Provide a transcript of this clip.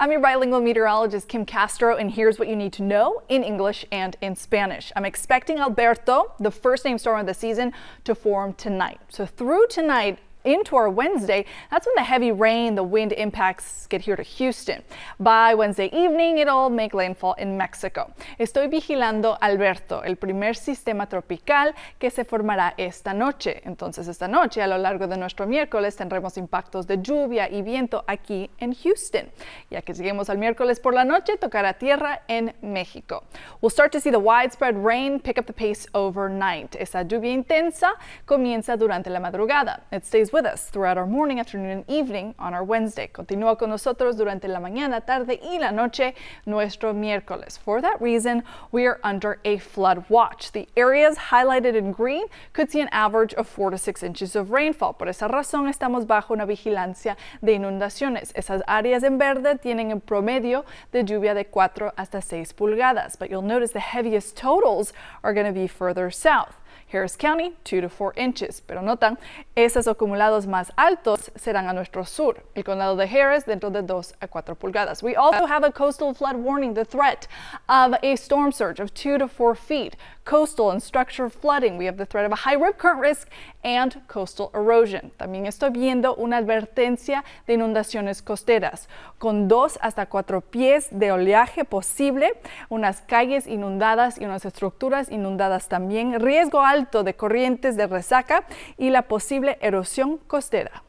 I'm your bilingual meteorologist Kim Castro, and here's what you need to know in English and in Spanish. I'm expecting Alberto, the first named storm of the season, to form tonight. So through tonight, into our Wednesday, that's when the heavy rain, the wind impacts get here to Houston. By Wednesday evening, it'll make landfall in Mexico. Estoy vigilando Alberto, el primer sistema tropical que se formará esta noche. Entonces, esta noche, a lo largo de nuestro miércoles, tendremos impactos de lluvia y viento aquí en Houston. Ya que lleguemos al miércoles por la noche, tocará tierra en México. We'll start to see the widespread rain pick up the pace overnight. Esa lluvia intensa comienza durante la madrugada. It stays with us throughout our morning, afternoon, and evening on our Wednesday. Continúa con nosotros durante la mañana, tarde y la noche, nuestro miércoles. For that reason, we are under a flood watch. The areas highlighted in green could see an average of 4 to 6 inches of rainfall. Por esa razón, estamos bajo una vigilancia de inundaciones. Esas áreas en verde tienen en promedio de lluvia de 4 hasta 6 pulgadas. But you'll notice the heaviest totals are going to be further south. Harris County, 2 to 4 inches. Pero notan, esos acumulados más altos serán a nuestro sur, el condado de Harris dentro de 2 a 4 pulgadas. We also have a coastal flood warning, the threat of a storm surge of 2 to 4 feet, coastal and structural flooding, we have the threat of a high rip current risk and coastal erosion. También estoy viendo una advertencia de inundaciones costeras con 2 hasta 4 pies de oleaje posible, unas calles inundadas y unas estructuras inundadas también, riesgo alto de corrientes de resaca y la posible erosión costera.